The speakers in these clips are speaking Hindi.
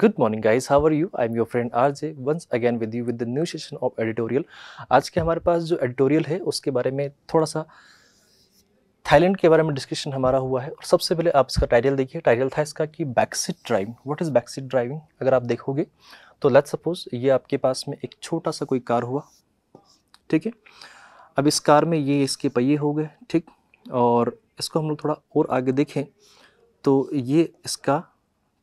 Good morning guys how are you I am your friend R J once again with you with the new session of editorial आज के हमारे पास जो एडिटोरियल है उसके बारे में थोड़ा सा थाईलैंड के बारे में डिस्कशन हमारा हुआ है और सबसे पहले आप इसका टाइटल देखिए टाइटल था इसका कि backseat driving what is backseat driving अगर आप देखोगे तो लेट सपोज ये आपके पास में एक छोटा सा कोई कार हुआ ठीक है अब इस कार में ये इसके पहिए हो गए ठीक और इसको हम लोग थोड़ा और आगे देखें तो ये इसका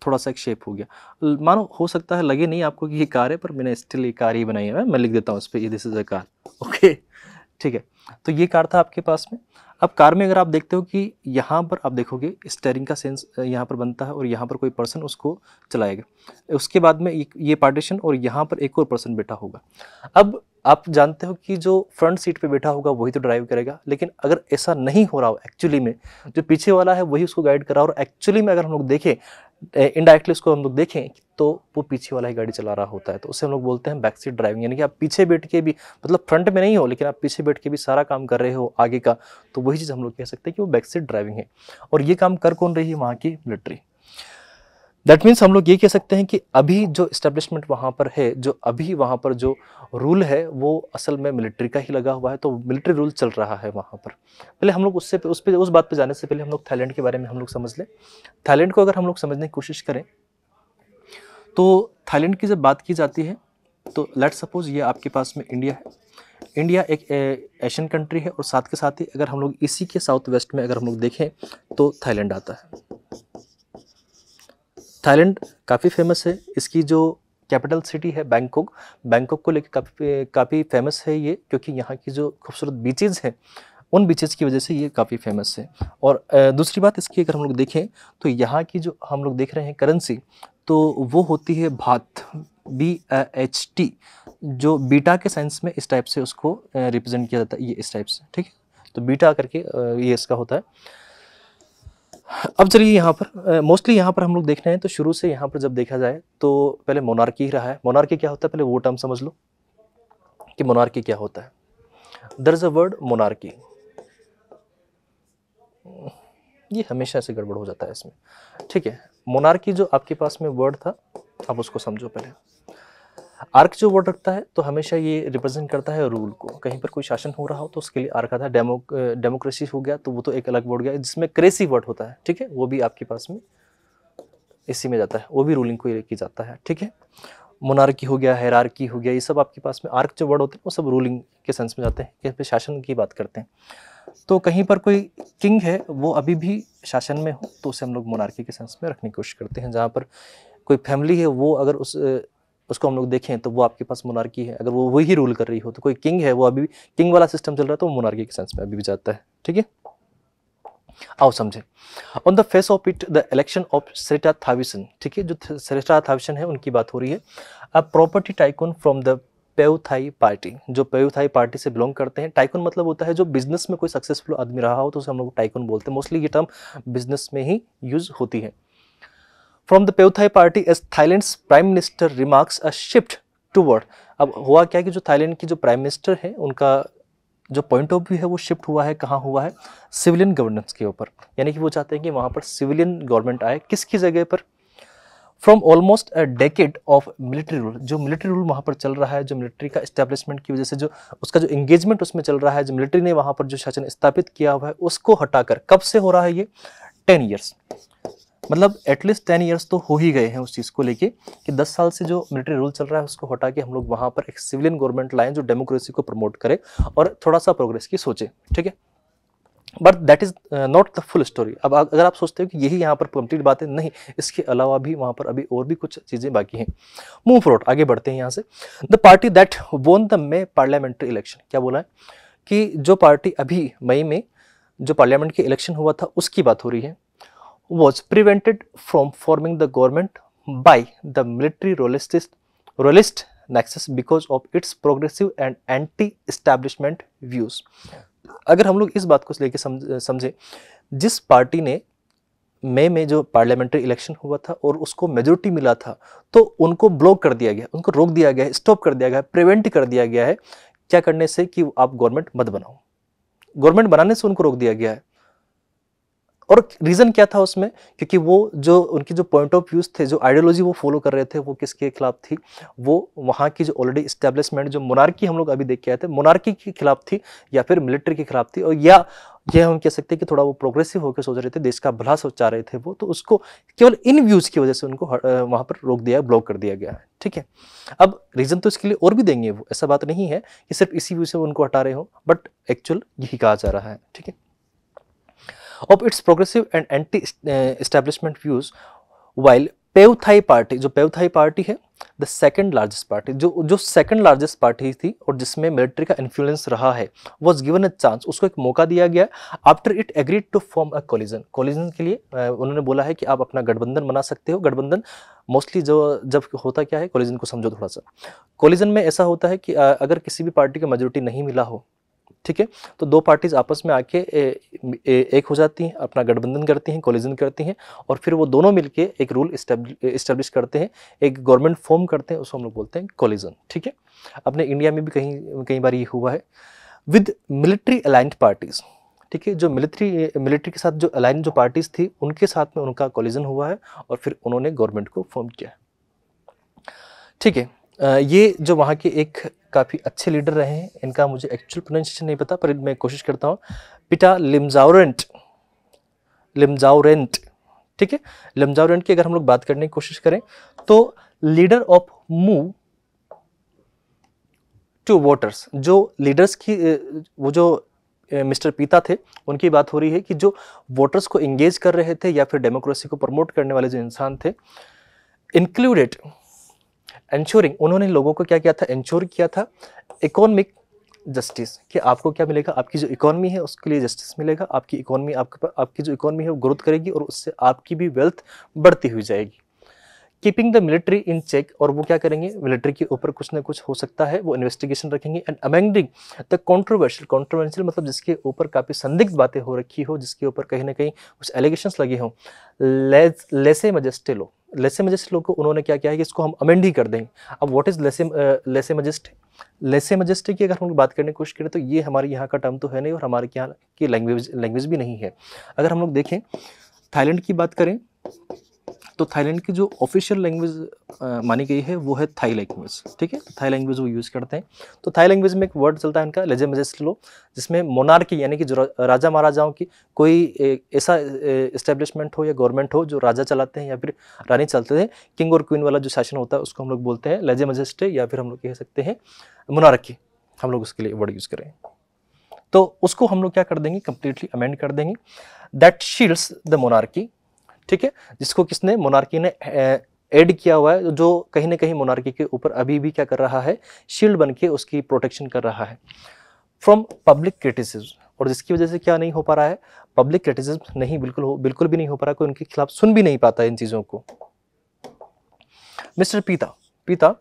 थोड़ा सा एक शेप हो गया मानो हो सकता है लगे नहीं आपको कि ये कार है पर मैंने स्टिल ये कार ही बनाई है मैं लिख देता हूँ उस पर this is a car okay ठीक है तो ये कार था आपके पास में अब कार में अगर आप देखते हो कि यहाँ पर आप देखोगे स्टेयरिंग का सेंस यहाँ पर बनता है और यहाँ पर कोई पर्सन उसको चलाएगा उसके बाद में ये पार्टीशन और यहाँ पर एक और पर्सन बैठा होगा अब आप जानते हो कि जो फ्रंट सीट पे बैठा होगा वही तो ड्राइव करेगा लेकिन अगर ऐसा नहीं हो रहा हो एक्चुअली में जो पीछे वाला है वही उसको गाइड कर रहा हो और एक्चुअली में अगर हम लोग देखें इनडायरेक्टली उसको हम लोग देखें तो वो पीछे वाला ही गाड़ी चला रहा होता है तो उसे हम लोग बोलते हैं बैक सीट ड्राइविंग यानी कि आप पीछे बैठ के भी मतलब फ्रंट में नहीं हो लेकिन आप पीछे बैठ के भी सारा काम कर रहे हो आगे का तो वही चीज़ हम लोग कह सकते हैं कि वो बैक सीट ड्राइविंग है और ये काम कर कौन रही है वहाँ की मिलिट्री दैट मीन्स हम लोग ये कह सकते हैं कि अभी जो इस्टेब्लिशमेंट वहाँ पर है जो अभी वहाँ पर जो रूल है वो असल में मिलिट्री का ही लगा हुआ है तो मिलिट्री रूल चल रहा है वहाँ पर पहले हम लोग उससे उस पर उस बात पर जाने से पहले हम लोग थाईलैंड के बारे में हम लोग समझ लें थाईलैंड को अगर हम लोग समझने की कोशिश करें तो थाईलैंड की जब बात की जाती है तो लेट सपोज़ ये आपके पास में इंडिया है इंडिया एक एशियन कंट्री है और साथ के साथ ही अगर हम लोग इसी के साउथ वेस्ट में अगर हम लोग देखें तो थाईलैंड आता है थाईलैंड काफ़ी फेमस है इसकी जो कैपिटल सिटी है बैंकॉक बैंकॉक को लेकर काफ़ी काफ़ी फेमस है ये क्योंकि यहाँ की जो खूबसूरत बीचेज़ हैं उन बीचेज़ की वजह से ये काफ़ी फेमस है और दूसरी बात इसकी अगर हम लोग देखें तो यहाँ की जो हम लोग देख रहे हैं करेंसी तो वो होती है भात बी एच टी जो बीटा के साइंस में इस टाइप से उसको रिप्रेजेंट किया जाता है ये इस टाइप से ठीक है तो बीटा करके ये इसका होता है अब चलिए यहाँ पर मोस्टली यहाँ पर हम लोग देख रहे हैं तो शुरू से यहाँ पर जब देखा जाए तो पहले मोनार्की ही रहा है मोनार्की क्या होता है पहले वो टर्म समझ लो कि मोनार्की क्या होता है there is a word monarchy ये हमेशा से गड़बड़ हो जाता है इसमें ठीक है मोनार्की जो आपके पास में वर्ड था आप उसको समझो पहले आर्क जो वर्ड रखता है तो हमेशा ये रिप्रेजेंट करता है रूल को कहीं पर कोई शासन हो रहा हो तो उसके लिए आर्क आता है डेमो डेमोक्रेसी हो गया तो वो तो एक अलग वर्ड गया जिसमें क्रेसी वर्ड होता है ठीक है वो भी आपके पास में इसी में जाता है वो भी रूलिंग को लेके जाता है ठीक है मोनार्की हो गया हैरार्की हो गया ये सब आपके पास में आर्क जो वर्ड होते हैं वो सब रूलिंग के सेंस में जाते हैं कहीं शासन की बात करते हैं तो कहीं पर कोई किंग है वो अभी भी शासन में हो तो उसे हम लोग मोनार्की के सेंस में रखने की कोशिश करते हैं जहाँ पर कोई फैमिली है वो अगर उस उसको हम लोग देखें तो वो आपके पास मोनार्की है अगर वो वही रूल कर रही हो तो कोई किंग है वो अभी किंग वाला सिस्टम चल रहा है तो वो मोनार्की के सेंस में अभी भी जाता है ठीक है आओ समझे on the face of it the election of Srettha Thavisin ठीक है जो सरिटा थाविसन है उनकी बात हो रही है a property tycoon from the Pheu Thai party जो पेउथाई पार्टी से बिलोंग करते हैं टाइकून मतलब होता है जो बिजनेस में कोई सक्सेसफुल आदमी रहा हो तो उसे हम लोग टाइकून बोलते हैं मोस्टली ये टर्म बिजनेस में ही यूज होती है फ्रॉम the पार्टी party as Thailand's prime minister remarks a shift toward अब हुआ क्या कि जो थाईलैंड की जो प्राइम मिनिस्टर हैं उनका जो पॉइंट ऑफ व्यू है वो शिफ्ट हुआ है कहाँ हुआ है सिविलियन गवर्नेंस के ऊपर यानी कि वो चाहते हैं कि वहाँ पर सिविलियन गवर्नमेंट आए किसकी जगह पर from almost a decade of military rule जो मिलिट्री रूल वहाँ पर चल रहा है जो मिलिट्री का इस्टेब्लिशमेंट की वजह से जो उसका जो इंगेजमेंट उसमें चल रहा है जो मिलिट्री ने वहाँ पर जो शासन स्थापित किया हुआ है उसको हटाकर कब से हो रहा है ये टेन ईयर्स मतलब एटलीस्ट टेन ईयर्स तो हो ही गए हैं उस चीज़ को लेके कि दस साल से जो मिलिट्री रूल चल रहा है उसको हटा के हम लोग वहाँ पर एक सिविलियन गवर्नमेंट लाएँ जो डेमोक्रेसी को प्रमोट करे और थोड़ा सा प्रोग्रेस की सोचे ठीक है but that is not the full story अब अगर आप सोचते हो कि यही यहाँ पर कंप्लीट बातें नहीं इसके अलावा भी वहाँ पर अभी और भी कुछ चीज़ें बाकी हैं मूव फ्रॉड आगे बढ़ते हैं यहाँ से the party that won the May parliamentary election क्या बोला है कि जो पार्टी अभी मई में जो पार्लियामेंट के इलेक्शन हुआ था उसकी बात हो रही है was prevented from forming the government by the military royalist, royalist nexus because of its progressive and anti-establishment views. अगर हम लोग इस बात को लेके समझे जिस पार्टी ने मई में, में जो पार्लियामेंट्री इलेक्शन हुआ था और उसको मेजोरिटी मिला था तो उनको ब्लॉक कर दिया गया उनको रोक दिया गया है स्टॉप कर दिया गया है प्रिवेंट कर दिया गया है क्या करने से कि आप गवर्नमेंट मत बनाओ गवर्नमेंट बनाने से उनको रोक दिया गया है और रीज़न क्या था उसमें क्योंकि वो जो उनकी जो पॉइंट ऑफ व्यूज़ थे जो आइडियोलॉजी वो फॉलो कर रहे थे वो किसके खिलाफ थी वो वहाँ की जो ऑलरेडी इस्टेब्लिशमेंट जो मोनार्की हम लोग अभी देख के आए थे मोनार्की के खिलाफ थी या फिर मिलिट्री के खिलाफ थी और या यह हम कह सकते हैं कि थोड़ा वो प्रोग्रेसिव होकर सोच रहे थे देश का भला सोचा रहे थे वो तो उसको केवल इन व्यूज़ की वजह से उनको वहाँ पर रोक दिया ब्लॉक कर दिया गया है ठीक है अब रीज़न तो इसके लिए और भी देंगे वो ऐसा बात नहीं है कि सिर्फ इसी व्यू से उनको हटा रहे हो बट एक्चुअल यही कहा जा रहा है ठीक है of its progressive and anti establishment views while Pheu Thai party जो पेउथाई पार्टी है द सेकेंड लार्जेस्ट पार्टी जो जो सेकेंड लार्जेस्ट पार्टी थी और जिसमें मिलिट्री का इन्फ्लुएंस रहा है वॉज गिवन अ चांस उसको एक मौका दिया गया after it agreed to form a coalition coalition के लिए उन्होंने बोला है कि आप अपना गठबंधन बना सकते हो गठबंधन मोस्टली जो जब होता क्या है कोलिजन को समझो थोड़ा सा कोलिजन में ऐसा होता है कि अगर किसी भी पार्टी का मेजोरिटी नहीं मिला हो ठीक है तो दो पार्टीज़ आपस में आके एक हो जाती हैं अपना गठबंधन करती हैं कॉलिजन करती हैं और फिर वो दोनों मिलके एक रूल इस्टेब्लिश करते हैं एक गवर्नमेंट फॉर्म करते हैं उसको हम लोग बोलते हैं कॉलिजन ठीक है अपने इंडिया में भी कहीं कई बार ये हुआ है विद मिलिट्री अलाइंट पार्टीज़ ठीक है जो मिलिट्री मिलिट्री के साथ जो अलाइन जो पार्टीज़ थी उनके साथ में उनका कॉलिजन हुआ है और फिर उन्होंने गवर्नमेंट को फॉर्म किया है ठीक है ये जो वहाँ के एक काफ़ी अच्छे लीडर रहे हैं इनका मुझे एक्चुअल प्रोनाउंसिएशन नहीं पता पर मैं कोशिश करता हूँ पिटा लिमजाउरेंट लिमजाउरेंट ठीक है लिम्जाउरेंट की अगर हम लोग बात करने की कोशिश करें तो leader of move to voters जो लीडर्स की वो जो मिस्टर पीता थे उनकी बात हो रही है कि जो वोटर्स को इंगेज कर रहे थे या फिर डेमोक्रेसी को प्रमोट करने वाले जो इंसान थे इंक्लूडेड इंश्योरिंग उन्होंने लोगों को क्या किया था इंश्योर किया था इकोनॉमिक जस्टिस कि आपको क्या मिलेगा आपकी जो इकोनॉमी है उसके लिए जस्टिस मिलेगा आपकी इकोनॉमी आपके आपकी जो इकोनॉमी है वो ग्रोथ करेगी और उससे आपकी भी वेल्थ बढ़ती हुई जाएगी keeping the military in check और वो क्या करेंगे मिलिट्री के ऊपर कुछ ना कुछ हो सकता है वो इन्वेस्टिगेशन रखेंगे and amending the controversial controversial मतलब जिसके ऊपर काफ़ी संदिग्ध बातें हो रखी हो जिसके ऊपर कहीं ना कहीं कुछ एलिगेशन लगे हों लेस लेसे मजस्टे लो लेसे मजिस्ट लोग को उन्होंने क्या किया है कि इसको हम अमेंड ही कर दें अब व्हाट इज़ लेसे लेसे मजिस्ट लेसे मजिस्टिक की अगर हम लोग बात करने की कोशिश करें तो ये हमारे यहाँ का टर्म तो है नहीं और हमारे यहाँ की लैंग्वेज लैंग्वेज भी नहीं है अगर हम लोग देखें थाईलैंड की बात करें तो थाईलैंड की जो ऑफिशियल लैंग्वेज मानी गई है वो है थाई लैंग्वेज ठीक है थाई लैंग्वेज वो यूज़ करते हैं तो थाई लैंग्वेज में एक वर्ड चलता है इनका लेजे लो जिसमें मोनार्की यानी कि जो राजा महाराजाओं की कोई ऐसा इस्टेब्लिशमेंट हो या गवर्नमेंट हो जो राजा चलाते हैं या फिर रानी चलते हैं किंग और क्वीन वाला जो शासन होता है उसको हम लोग बोलते हैं लेजे मजेस्टे या फिर हम लोग कह सकते हैं मोनार्की हम लोग उसके लिए वर्ड यूज़ करें तो उसको हम लोग क्या कर देंगे कंप्लीटली अमेंड कर देंगे दैट शील्ड्स द मोनार्की ठीक है जिसको किसने मोनार्की ने ऐड किया हुआ है जो कहीं ना कहीं मोनार्की के ऊपर अभी भी क्या कर रहा है शील्ड बन के उसकी प्रोटेक्शन कर रहा है फ्रॉम पब्लिक क्रिटिसिज्म और जिसकी वजह से क्या नहीं हो पा रहा है पब्लिक क्रिटिसिज्म नहीं बिल्कुल हो बिल्कुल भी नहीं हो पा रहा कोई उनके खिलाफ सुन भी नहीं पाता इन चीज़ों को mister Pita Pita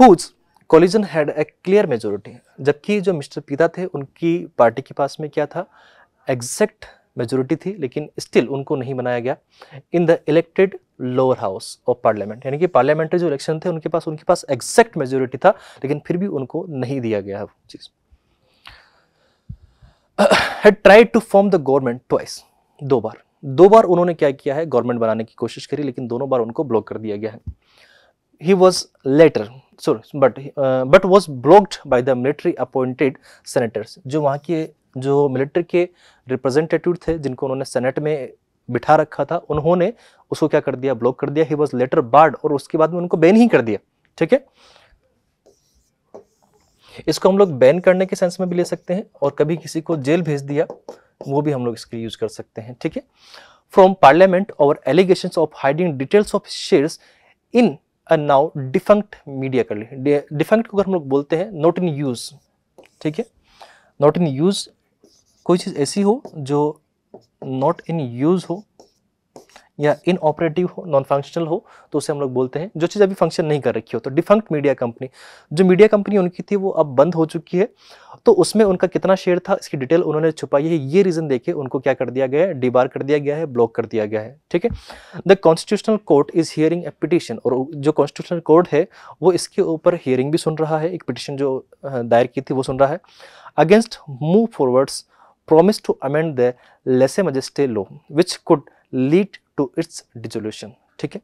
whose coalition had a clear majority जबकि जो मिस्टर पीता थे उनकी पार्टी के पास में क्या था एग्जैक्ट मेजोरिटी थी लेकिन स्टिल उनको नहीं बनाया गया in the elected lower house of parliament यानी कि पार्लियामेंट्री जो इलेक्शन थे उनके पास उनके पास एग्जैक्ट मेजोरिटी था लेकिन फिर भी उनको नहीं दिया गया वो चीज़ had tried to form the government twice दो बार दो बार उन्होंने क्या किया है गवर्नमेंट बनाने की कोशिश करी लेकिन दोनों बार उनको ब्लॉक कर दिया गया है he was later sorry but but was blocked by the military appointed senators जो वहाँ के जो मिलिट्री के रिप्रेजेंटेटिव थे जिनको उन्होंने सेनेट में बिठा रखा था उन्होंने उसको क्या कर दिया ब्लॉक कर दिया ही वॉज लेटर बार्ड और उसके बाद में उनको बैन ही कर दिया ठीक है इसको हम लोग बैन करने के सेंस में भी ले सकते हैं और कभी किसी को जेल भेज दिया वो भी हम लोग इसके लिए यूज कर सकते हैं ठीक है फ्रॉम पार्लियामेंट और allegation of hiding details of share in a now defunct media कर ली डिफंक्ट को अगर हम लोग बोलते हैं नॉट इन यूज ठीक है नॉट इन यूज कोई चीज़ ऐसी हो जो नॉट इन यूज़ हो या इन ऑपरेटिव हो नॉन फंक्शनल हो तो उसे हम लोग बोलते हैं जो चीज़ अभी फंक्शन नहीं कर रखी हो तो डिफंक्ट मीडिया कंपनी जो मीडिया कंपनी उनकी थी वो अब बंद हो चुकी है तो उसमें उनका कितना शेयर था इसकी डिटेल उन्होंने छुपाई है ये रीज़न देखे उनको क्या कर दिया गया है डिबार कर दिया गया है ब्लॉक कर दिया गया है ठीक है the constitutional court is hearing a petition और जो कॉन्स्टिट्यूशनल कोर्ट है वो इसके ऊपर हियरिंग भी सुन रहा है एक पिटिशन जो दायर की थी वो सुन रहा है against move forwards promised to amend the laissez majesté law which could lead to its dissolution ठीक है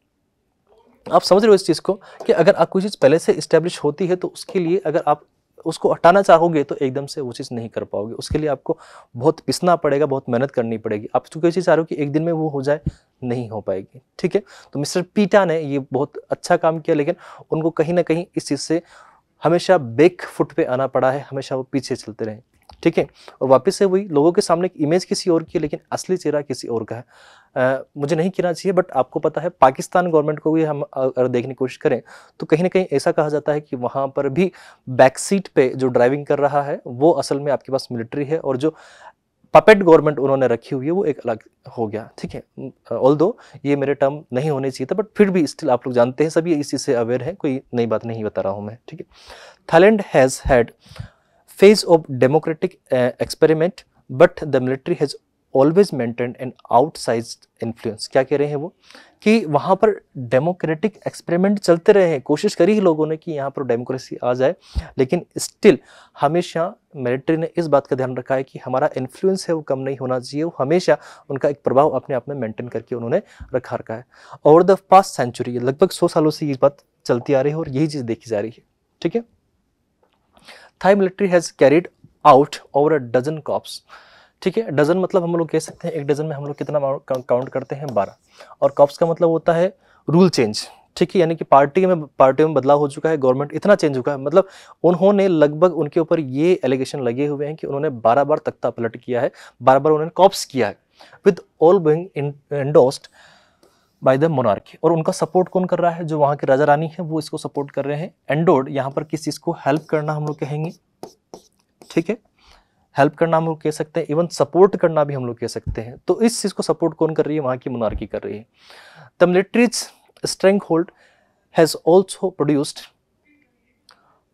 आप समझ रहे हो इस चीज़ को कि अगर आप कोई चीज़ पहले से इस्टेब्लिश होती है तो उसके लिए अगर आप उसको हटाना चाहोगे तो एकदम से वो चीज़ नहीं कर पाओगे उसके लिए आपको बहुत पिसना पड़ेगा बहुत मेहनत करनी पड़ेगी आप चूँकि चीज़ चाह रहे हो कि एक दिन में वो हो जाए नहीं हो पाएगी ठीक है तो मिस्टर पीटा ने ये बहुत अच्छा काम किया लेकिन उनको कहीं ना कहीं इस चीज़ से हमेशा बेक फुट पे आना पड़ा है हमेशा वो पीछे चलते रहे ठीक है और वापस से वही लोगों के सामने एक इमेज किसी और की है लेकिन असली चेहरा किसी और का है आ, मुझे नहीं कहना चाहिए बट आपको पता है पाकिस्तान गवर्नमेंट को भी हम अगर देखने की कोशिश करें तो कहीं ना कहीं ऐसा कहा जाता है कि वहाँ पर भी बैक सीट पर जो ड्राइविंग कर रहा है वो असल में आपके पास मिलिट्री है और जो पपेट गवर्नमेंट उन्होंने रखी हुई है वो एक अलग हो गया ठीक है ऑल दो ये मेरे टर्म नहीं होने चाहिए था बट फिर भी स्टिल आप लोग जानते हैं सभी इस चीज़ से अवेयर है कोई नई बात नहीं बता रहा हूँ मैं ठीक है Thailand has had phase of democratic uh, experiment but the military has always maintained an outsized influence क्या कह रहे हैं वो कि वहाँ पर डेमोक्रेटिक एक्सपेरिमेंट चलते रहे हैं कोशिश करी ही लोगों ने कि यहाँ पर डेमोक्रेसी आ जाए लेकिन स्टिल हमेशा मिलिट्री ने इस बात का ध्यान रखा है कि हमारा इन्फ्लुएंस है वो कम नहीं होना चाहिए वो हमेशा उनका एक प्रभाव अपने आप में मेंटेन करके उन्होंने रखा रखा है ओवर द पास्ट सेंचुरी लगभग सौ सालों से ये बात चलती आ रही है और यही चीज़ देखी जा रही है ठीक है Thai military has carried out over a dozen coups ठीक है डजन मतलब हम लोग कह सकते हैं एक डजन में हम लोग कितना काउंट करते हैं बारह और कॉप्स का मतलब होता है रूल चेंज ठीक है यानी कि पार्टी में पार्टी में बदलाव हो चुका है गवर्नमेंट इतना चेंज चुका है मतलब उन्होंने लगभग उनके ऊपर ये एलिगेशन लगे हुए हैं कि उन्होंने बारह बार तख्ता पलट किया है बार बार उन्होंने कॉप्स किया है with all being endorsed by the monarchy और उनका सपोर्ट कौन कर रहा है जो वहाँ के राजा रानी है वो इसको सपोर्ट कर रहे हैं एंडोर्ड यहाँ पर किस चीज़ को हेल्प करना हम लोग कहेंगे ठीक है हेल्प करना हम लोग कह सकते हैं इवन सपोर्ट करना भी हम लोग कह सकते हैं तो इस चीज़ को सपोर्ट कौन कर रही है वहाँ की मोनार्की कर रही है the military's stranglehold has also produced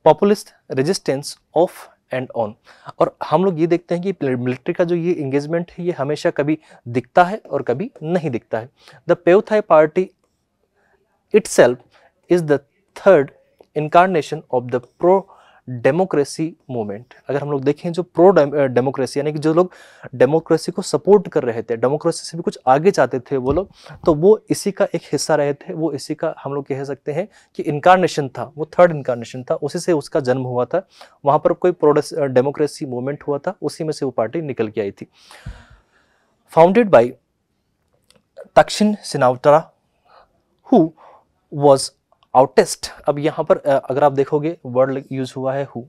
populist resistance off and on और हम लोग ये देखते हैं कि मिलिट्री का जो ये इंगेजमेंट है ये हमेशा कभी दिखता है और कभी नहीं दिखता है the Pheu Thai party it is the third incarnation of the pro democracy movement अगर हम लोग देखें जो प्रो डेमोक्रेसी यानी कि जो लोग डेमोक्रेसी को सपोर्ट कर रहे थे डेमोक्रेसी से भी कुछ आगे जाते थे वो लोग तो वो इसी का एक हिस्सा रहे थे वो इसी का हम लोग कह सकते हैं कि इनकारनेशन था वो थर्ड इनकारनेशन था उसी से उसका जन्म हुआ था वहाँ पर कोई प्रो डेमोक्रेसी मूवमेंट हुआ था उसी में से वो पार्टी निकल के आई थी founded by Thaksin Shinawatra who was ousted अब यहाँ पर अगर आप देखोगे वर्ड यूज हुआ है हु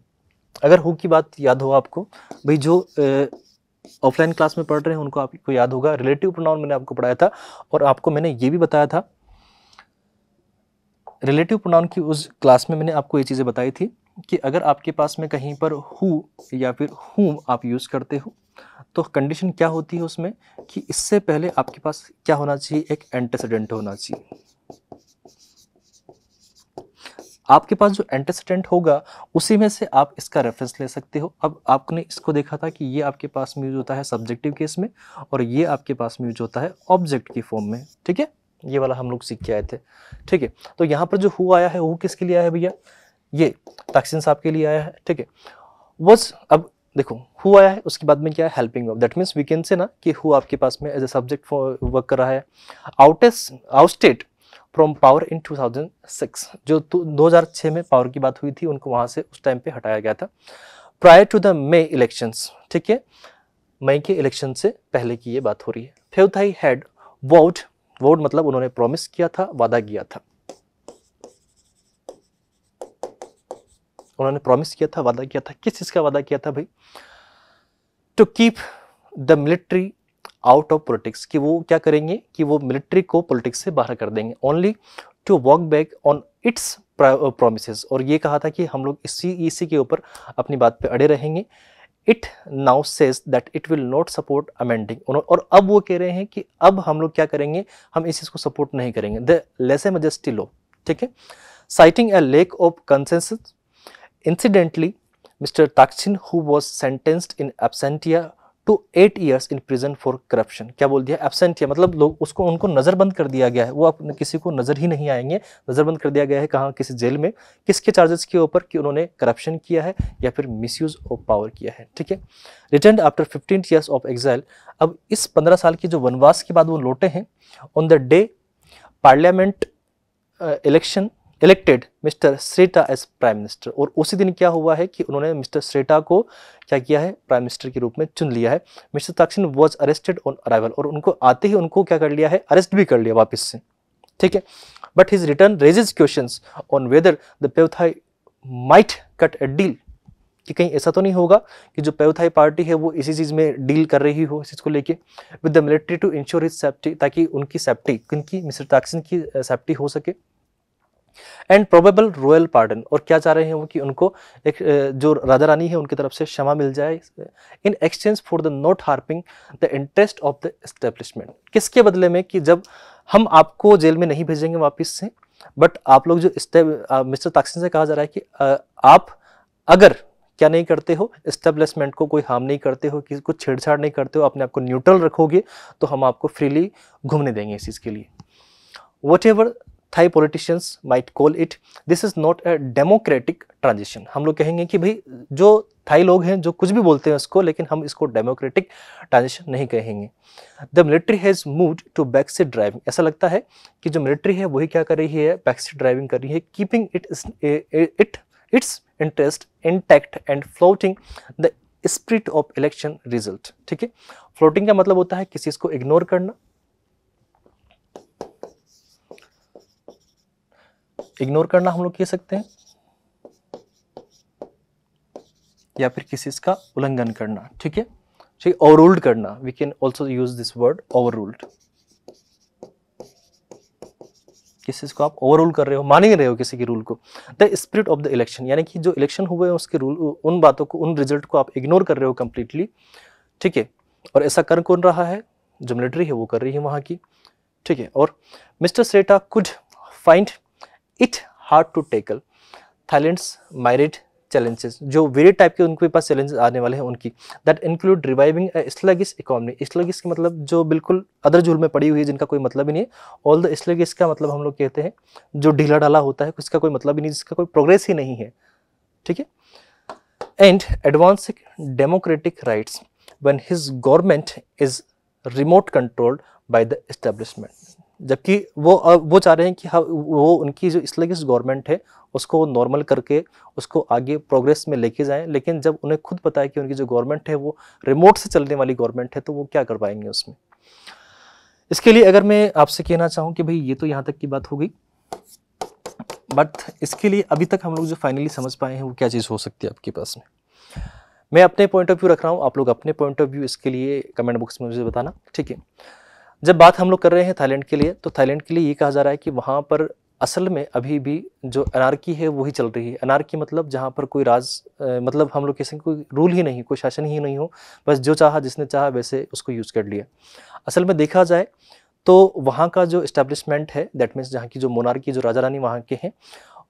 अगर हु की बात याद हो आपको भाई जो ऑफलाइन क्लास में पढ़ रहे हैं उनको आपको याद होगा रिलेटिव प्रोनाउन मैंने आपको पढ़ाया था और आपको मैंने ये भी बताया था रिलेटिव प्रोनाउन की उस क्लास में मैंने आपको ये चीज़ें बताई थी कि अगर आपके पास में कहीं पर हु या फिर हुम आप यूज़ करते हो तो कंडीशन क्या होती है उसमें कि इससे पहले आपके पास क्या होना चाहिए एक एंटेसिडेंट होना चाहिए आपके पास जो एंटेसिडेंट होगा उसी में से आप इसका रेफरेंस ले सकते हो अब आपने इसको देखा था कि ये आपके पास में यूज होता है सब्जेक्टिव केस में और ये आपके पास में यूज होता है ऑब्जेक्ट की फॉर्म में ठीक है ये वाला हम लोग सीख के आए थे ठीक है तो यहाँ पर जो हु आया है वो किसके लिए आया है भैया ये टैक्सिन साहब के लिए आया है ठीक है वॉज अब देखो हु आया है उसके बाद में क्या है helping of that means we can say ना कि हु आपके पास में एज ए सब्जेक्ट वर्क कर रहा है आउटेस आउटस्टेट फ्रॉम पावर इन 2006 जो 2006 में पावर की बात हुई थी उनको वहां से उस टाइम पे हटाया गया था prior to the May elections ठीक है मई के इलेक्शन से पहले की ये बात हो रही है फेवथाई हैड वोट वोट मतलब उन्होंने प्रॉमिस किया था वादा किया था उन्होंने प्रॉमिस किया था वादा किया था किस चीज़ का वादा किया था भाई to keep the military out of politics कि वो क्या करेंगे कि वो मिलिट्री को पॉलिटिक्स से बाहर कर देंगे only to walk back on its promise और ये कहा था कि हम लोग इसी इसी के ऊपर अपनी बात पे अड़े रहेंगे it now says that it will not support amending और अब वो कह रहे हैं कि अब हम लोग क्या करेंगे हम इस चीज़ को सपोर्ट नहीं करेंगे द लेसे मजेस्टी लो ठीक है citing a lack of consensus incidentally mister Thaksin who was sentenced in absentia to eight years in prison for corruption क्या बोल दिया एबसेंट एबसेंटिया मतलब लोग उसको उनको नज़रबंद कर दिया गया है वो अपने किसी को नज़र ही नहीं आएंगे नज़रबंद कर दिया गया है कहाँ किसी जेल में किसके चार्जेस के ऊपर कि उन्होंने करप्शन किया है या फिर मिस यूज़ ऑफ पावर किया है ठीक है return after fifteen years of exile अब इस पंद्रह साल की जो वनवास के बाद वो लौटे हैं on the day parliament election elected mister Srettha as prime minister और उसी दिन क्या हुआ है कि उन्होंने मिस्टर श्रेटा को क्या किया है प्राइम मिनिस्टर के रूप में चुन लिया है mister Thaksin was arrested on arrival और उनको आते ही उनको क्या कर लिया है अरेस्ट भी कर लिया वापस से ठीक है but his return raises question on whether the Pheu Thai might cut a deal कि कहीं ऐसा तो नहीं होगा कि जो पेवथाई पार्टी है वो इसी चीज़ में डील कर रही हो इस चीज़ को लेके with the military to ensure his safety ताकि उनकी सेफ्टी किन की मिस्टर ताक्सिन की सेफ्टी हो सके एंड प्रोबेबल रॉयल पार्डन और क्या चाह रहे हैं वो कि उनको एक जो राजा रानी है उनकी तरफ से क्षमा मिल जाए in exchange for the not harping the interest of the establishment किसके बदले में कि जब हम आपको जेल में नहीं भेजेंगे वापस से बट आप लोग जो मिस्टर ताक्सिन से कहा जा रहा है कि आप अगर क्या नहीं करते हो इस्टेब्लिशमेंट को कोई हार्म नहीं करते हो किसी को छेड़छाड़ नहीं करते हो अपने आप को न्यूट्रल रखोगे तो हम आपको फ्रीली घूमने देंगे इस चीज़ के लिए whatever Thai politicians might call it this is not a democratic transition हम लोग कहेंगे कि भाई जो थाई लोग हैं जो कुछ भी बोलते हैं उसको लेकिन हम इसको डेमोक्रेटिक ट्रांजिशन नहीं कहेंगे the military has move to back seat driving ऐसा लगता है कि जो मिलिट्री है वही क्या कर रही है बैक सीट ड्राइविंग कर रही है keeping it it its interest intact and floating the spirit of election result ठीक है फ्लोटिंग का मतलब होता है किसी को इग्नोर करना इग्नोर करना हम लोग कह सकते हैं या फिर किसी का उल्लंघन करना ठीक है ठीक ओवरूल्ड करना we can also use this word over किस चीज़ को आप रूल कर रहे हो मान ही रहे हो किसी के रूल को the spirit of the election यानी कि जो इलेक्शन हुए हैं उसके रूल उन बातों को उन रिजल्ट को आप इग्नोर कर रहे हो कंप्लीटली ठीक है और ऐसा कर कौन रहा है जो मिलिट्री है वो कर रही है वहाँ की ठीक है और Mr Srettha could find it hard to tackle Thailand's myriad challenges जो वेरी टाइप के उनके पास चैलेंजेस आने वाले हैं उनकी that include reviving sluggish economy sluggish के मतलब जो बिल्कुल अदर झूल में पड़ी हुई है जिनका कोई मतलब ही नहीं है ऑल द स्लगिस का मतलब हम लोग कहते हैं जो ढीला ढाला होता है उसका कोई मतलब ही नहीं जिसका कोई प्रोग्रेस ही नहीं है ठीक है and advance democratic rights when his government is remote controlled by the establishment जबकि वो वो चाह रहे हैं कि वो उनकी जो इस्लामिस्ट गवर्नमेंट है उसको नॉर्मल करके उसको आगे प्रोग्रेस में लेके जाएं लेकिन जब उन्हें खुद पता है कि उनकी जो गवर्नमेंट है वो रिमोट से चलने वाली गवर्नमेंट है तो वो क्या कर पाएंगे उसमें इसके लिए अगर मैं आपसे कहना चाहूँ कि भाई ये तो यहाँ तक की बात हो गई बट इसके लिए अभी तक हम लोग जो फाइनली समझ पाए हैं वो क्या चीज़ हो सकती है आपके पास में मैं अपने पॉइंट ऑफ व्यू रख रहा हूँ आप लोग अपने पॉइंट ऑफ व्यू इसके लिए कमेंट बॉक्स में मुझे बताना ठीक है जब बात हम लोग कर रहे हैं थाईलैंड के लिए तो थाईलैंड के लिए ये कहा जा रहा है कि वहाँ पर असल में अभी भी जो अनारकी है वही चल रही है अनारकी मतलब जहाँ पर कोई राज मतलब हम लोग किसी कोई रूल ही नहीं कोई शासन ही नहीं हो बस जो चाहा जिसने चाहा वैसे उसको यूज़ कर लिया असल में देखा जाए तो वहाँ का जो इस्टेब्लिशमेंट है दैट मीन्स जहाँ की जो मोनार्की जो राजा रानी वहाँ के हैं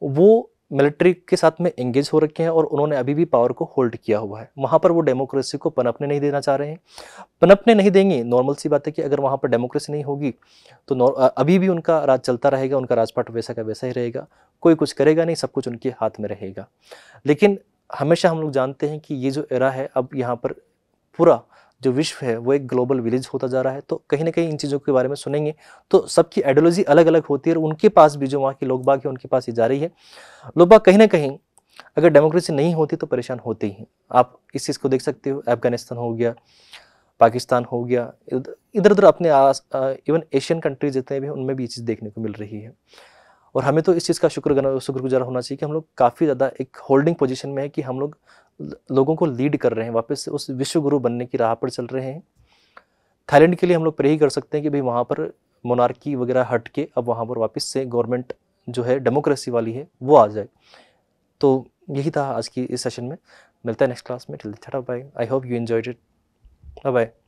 वो मिलिट्री के साथ में एंगेज हो रखे हैं और उन्होंने अभी भी पावर को होल्ड किया हुआ है वहाँ पर वो डेमोक्रेसी को पनपने नहीं देना चाह रहे हैं पनपने नहीं देंगे नॉर्मल सी बात है कि अगर वहाँ पर डेमोक्रेसी नहीं होगी तो अभी भी उनका राज चलता रहेगा उनका राजपाट वैसा का वैसा ही रहेगा कोई कुछ करेगा नहीं सब कुछ उनके हाथ में रहेगा लेकिन हमेशा हम लोग जानते हैं कि ये जो एरा है अब यहाँ पर पूरा जो विश्व है वो एक ग्लोबल विलेज होता जा रहा है तो कहीं ना कहीं इन चीज़ों के बारे में सुनेंगे तो सबकी आइडियोलॉजी अलग अलग होती है और उनके पास भी जो वहाँ के लोग बाग है उनके पास ये जा रही है लोग बाग कहीं ना कहीं अगर डेमोक्रेसी नहीं होती तो परेशान होते ही आप इस चीज़ को देख सकते हो अफगानिस्तान हो गया पाकिस्तान हो गया इधर उधर अपने आस इवन एशियन कंट्रीज जितने भी हैं उनमें भी ये चीज़ देखने को मिल रही है और हमें तो इस चीज़ का शुक्र शुक्रगुजार होना चाहिए कि हम लोग काफ़ी ज़्यादा एक होल्डिंग पोजीशन में है कि हम लोग लोगों को लीड कर रहे हैं वापस से उस विश्व गुरु बनने की राह पर चल रहे हैं थाईलैंड के लिए हम लोग प्रे ही कर सकते हैं कि भाई वहाँ पर मोनार्की वगैरह हट के अब वहाँ पर वापस से गवर्नमेंट जो है डेमोक्रेसी वाली है वो आ जाए तो यही था आज की इस सेशन में मिलता है नेक्स्ट क्लास में till bye I hope you enjoyed it bye